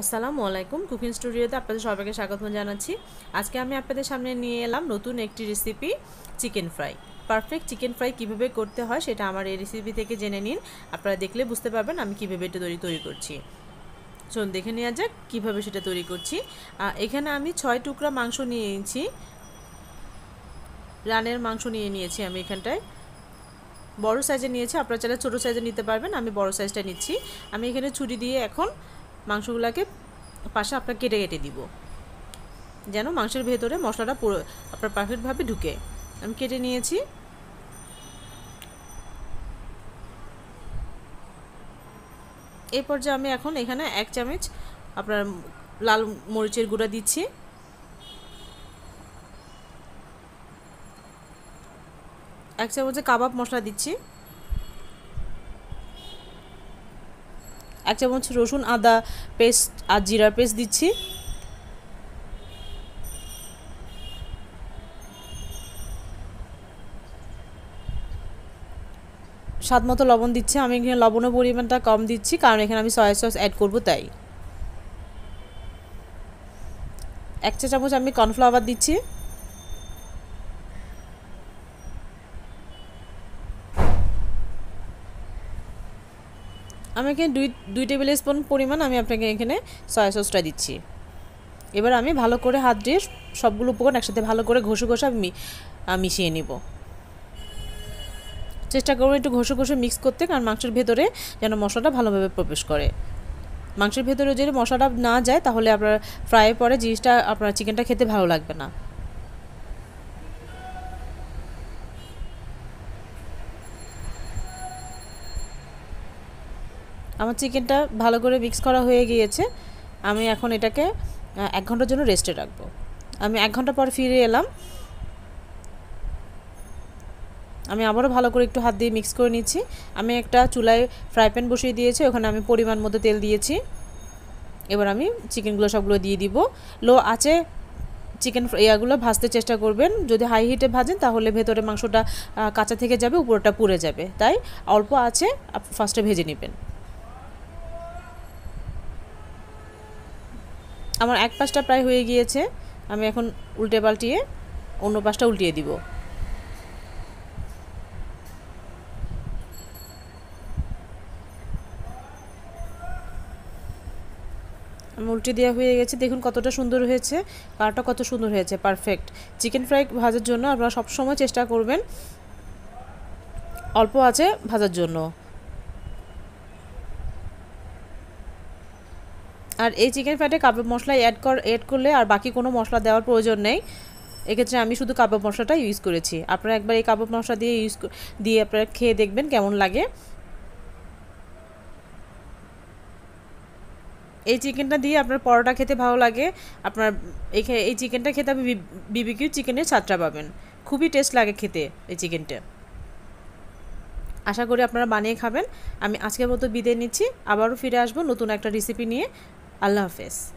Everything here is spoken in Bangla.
আসসালামু আলাইকুম কুকিং স্টুডিওতে আপনাদের সবাইকে স্বাগতম জানাচ্ছি আজকে আমি আপনাদের সামনে নিয়ে এলাম নতুন একটি recipe chicken fry perfect chicken fry কিভাবে করতে হয় সেটা আমার এই রেসিপি থেকে জেনে নিন আপনারা দেখলে বুঝতে পারবেন আমি কীভাবে এটা তৈরি তৈরি করছি চলুন দেখে নেওয়া যাক কীভাবে সেটা তৈরি করছি এখানে আমি ছয় টুকরা মাংস নিয়ে নিয়েছি রানের মাংস নিয়ে নিয়েছি আমি এখানটায় বড় সাইজে নিয়েছি আপনারা চাইলে ছোটো সাইজে নিতে পারবেন আমি বড় সাইজটা নিচ্ছি আমি এখানে ছুরি দিয়ে এখন মাংসগুলোকে পাশে আপনার কেটে কেটে দিব যেন মাংসের ভেতরে মশলাটা পুরো আপনার পারফেক্টভাবে ঢুকে আমি কেটে নিয়েছি এরপর যে আমি এখন এখানে এক চামচ আপনার লাল মরিচের গুঁড়া দিচ্ছি এক চামচে কাবাব মশলা দিচ্ছি এক চামচ রসুন আদা পেস্ট আর জিরার পেস্ট দিচ্ছি স্বাদ মতো লবণ দিচ্ছি আমি এখানে লবণের পরিমাণটা কম দিচ্ছি কারণ এখানে আমি সয়া সস অ্যাড করবো তাই এক চা চামচ আমি কর্নফ্লাওয়ার দিচ্ছি আমি এখানে দুই দুই টেবিল স্পুন পরিমাণ আমি আপনাকে এখানে সয়া সসটা দিচ্ছি এবার আমি ভালো করে হাত দিয়ে সবগুলো উপকরণ একসাথে ভালো করে ঘষে ঘষে আমি মিশিয়ে নিব চেষ্টা করবো একটু ঘষে ঘষে মিক্স করতে কারণ মাংসের ভেতরে যেন মশলাটা ভালোভাবে প্রবেশ করে মাংসের ভেতরে যদি মশলাটা না যায় তাহলে আপনার ফ্রাইয়ের পরে জিনিসটা আপনার চিকেনটা খেতে ভালো লাগবে না আমার চিকেনটা ভালো করে মিক্স করা হয়ে গিয়েছে আমি এখন এটাকে এক ঘন্টার জন্য রেস্টে রাখবো আমি এক ঘন্টা পর ফিরে এলাম আমি আবারও ভালো করে একটু হাত দিয়ে মিক্স করে নিচ্ছি আমি একটা চুলায় ফ্রাই প্যান বসিয়ে দিয়েছি ওখানে আমি পরিমাণ মতো তেল দিয়েছি এবার আমি চিকেনগুলো সবগুলো দিয়ে দিব লো আছে চিকেন ইয়াগুলো ভাজতে চেষ্টা করবেন যদি হাই হিটে ভাজেন তাহলে ভেতরে মাংসটা কাঁচা থেকে যাবে উপরটা পুড়ে যাবে তাই অল্প আছে ফার্স্টে ভেজে নেবেন আমার এক পাশটা প্রায় হয়ে গিয়েছে আমি এখন উল্টে পাল্টিয়ে অন্য পাশটা উল্টিয়ে দিব উল্টে দেওয়া হয়ে গেছে দেখুন কতটা সুন্দর হয়েছে কালারটা কত সুন্দর হয়েছে পারফেক্ট চিকেন ফ্রাই ভাজার জন্য আপনারা সবসময় চেষ্টা করবেন অল্প আছে ভাজার জন্য আর এই চিকেন ফ্রাইডে কাবাব মশলা অ্যাড কর অ্যাড করলে আর বাকি কোনো মশলা দেওয়ার প্রয়োজন নেই এক্ষেত্রে আমি শুধু কাবাব মশলাটা ইউজ করেছি আপনারা একবার এই কাবাব মশলা দিয়ে ইউজ দিয়ে আপনারা খেয়ে দেখবেন কেমন লাগে এই চিকেনটা দিয়ে আপনার পরোটা খেতে ভালো লাগে আপনার এই চিকেনটা খেতে আপনি বিবিকিউ চিকেনের ছাত্রা পাবেন খুবই টেস্ট লাগে খেতে এই চিকেনটা আশা করি আপনারা বানিয়ে খাবেন আমি আজকের মতো বিদায় নিচ্ছি আবারও ফিরে আসবো নতুন একটা রেসিপি নিয়ে I love this.